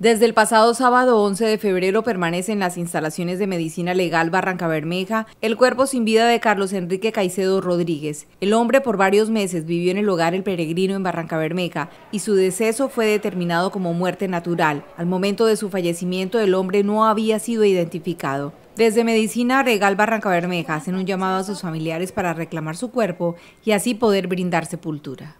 Desde el pasado sábado 11 de febrero permanece en las instalaciones de Medicina Legal Barranca Bermeja el cuerpo sin vida de Carlos Enrique Caicedo Rodríguez. El hombre por varios meses vivió en el hogar El Peregrino en Barranca Bermeja y su deceso fue determinado como muerte natural. Al momento de su fallecimiento el hombre no había sido identificado. Desde Medicina Regal Barranca Bermeja hacen un llamado a sus familiares para reclamar su cuerpo y así poder brindar sepultura.